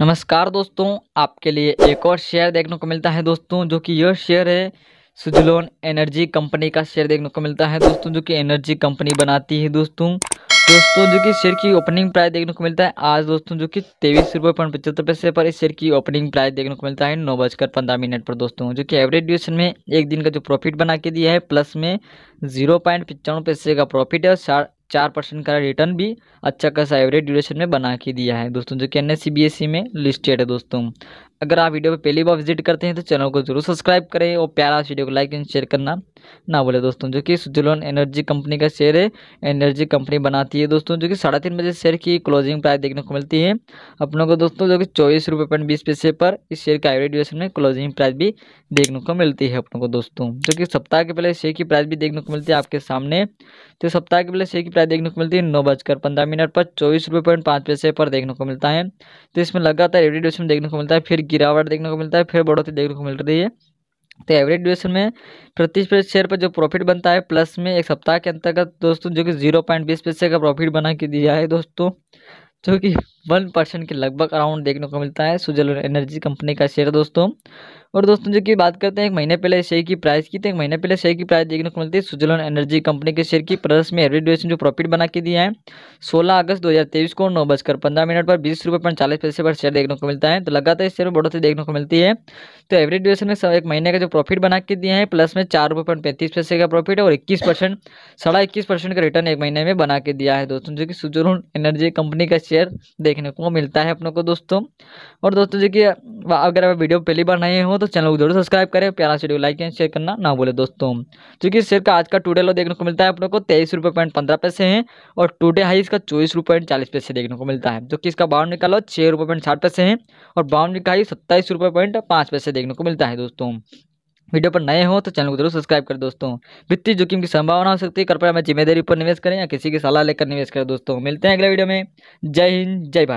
नमस्कार दोस्तों आपके लिए एक और शेयर देखने को मिलता है दोस्तों जो कि यह शेयर है सुजलोन एनर्जी कंपनी का शेयर देखने को मिलता है दोस्तों जो कि एनर्जी कंपनी बनाती है दोस्तों दोस्तों जो कि शेयर की ओपनिंग प्राइस देखने को मिलता है आज दोस्तों जो कि तेईस रुपये पॉइंट पचहत्तर पैसे पर इस शेयर की ओपनिंग प्राइस देखने को मिलता है नौ बजकर पंद्रह मिनट पर दोस्तों जो कि एवरेज ड्यूशन में एक दिन का जो प्रॉफिट बना के दिया है प्लस में जीरो पॉइंट पचानवे पैसे का प्रॉफिट है और चार परसेंट का रिटर्न भी अच्छा खासा एवरेज ड्यूरेशन में बना के दिया है दोस्तों जो कि एन एस e में लिस्टेड है दोस्तों अगर आप वीडियो पर पहली बार विजिट करते हैं तो चैनल को जरूर सब्सक्राइब करें और प्यारा वीडियो को लाइक एंड शेयर करना ना बोले दोस्तों जो कि सुजुलोन एनर्जी कंपनी का शेयर है एनर्जी कंपनी बनाती है दोस्तों जो कि साढ़े तीन बजे शेयर की क्लोजिंग प्राइस देखने को मिलती है अपनों को दोस्तों जो कि चौबीस रुपये पॉइंट बीस पैसे पर इस शेयर का एवरेज ड्यूरेशन में क्लोजिंग प्राइस भी देखने को मिलती है अपनों को दोस्तों जो कि सप्ताह के पहले शेयर की प्राइस भी देखने को मिलती है आपके सामने तो सप्ताह के पहले शेयर की प्राइस देखने को मिलती है नौ बजकर पंद्रह मिनट पर चौबीस रुपये पॉइंट पाँच पैसे पर देखने को मिलता है तो इसमें लगातार एवरेज ड्यूरेशन देखने को मिलता है फिर गिरावट देखने को मिलता है फिर बढ़ोतरी देखने को मिल रही है तो एवरेज ड्यूरेशन में प्रतीस प्रतिशत शेयर पर जो प्रॉफिट बनता है प्लस में एक सप्ताह के अंतर्गत दोस्तों जो कि जीरो पैसे का प्रॉफिट बना के दिया है दोस्तों जो कि वन के लगभग अराउंड देखने को मिलता है सुजल एनर्जी कंपनी का शेयर दोस्तों और दोस्तों जो कि बात करते हैं एक महीने पहले शेयर की प्राइस की तो एक महीने पहले शेयर की प्राइस देखने को मिलती है सुजलन एनर्जी कंपनी के शेयर की प्राइस में एवरेज ड्यूरेशन जो प्रॉफिट बना के दिया है सोलह अगस्त दो को नौ बजकर पंद्रह मिनट पर बीस रुपये पॉइंट चालीस पैसे पर शेयर देखने को मिलता है तो लगातार इस शेयर में बढ़ोतरी देखने को मिलती है तो एवरेज ड्यूरेशन में एक महीने का जो प्रॉफिट बना के दिया है प्लस में चार रुपये पैंतीस पैसे का प्रॉफिट और इक्कीस परसेंट साढ़ा इक्कीस परसेंट का रिटर्न एक महीने में बना के दिया है दोस्तों जो कि स्विजरलैंड एनर्जी कंपनी का शेयर देखने को मिलता है अपनों को दोस्तों और दोस्तों जो कि अगर आप वीडियो पहली बार नहीं हो तो तो चैनल को जरूर सब्सक्राइब करें प्यारा वीडियो लाइक एंड शेयर करना ना बोले दोस्तों क्योंकि तो शेयर का आज का टूडे लो देखने को मिलता है अपने को तेईस रुपये पॉइंट पंद्रह पैसे हैं और टूडे हाई इसका चौबीस रुपये पॉइंट चालीस पैसे देखने को मिलता है जो तो कि इसका बाउंड्री का लो छः रुपये पॉइंट साठ पैसे हैं और बाउंड्री का हाई सत्ताईस रुपये पॉइंट पाँच पैसे देखने को मिलता है दोस्तों वीडियो पर नए हो तो चैनल को जरूर सब्सक्राइब करें दोस्तों वित्तीय जोखिम की संभावना हो सकती है कृपया हमें जिम्मेदारी पर निवेश करें या किसी की सलाह लेकर निवेश करें दोस्तों मिलते हैं अगले वीडियो में जय हिंद जय भारत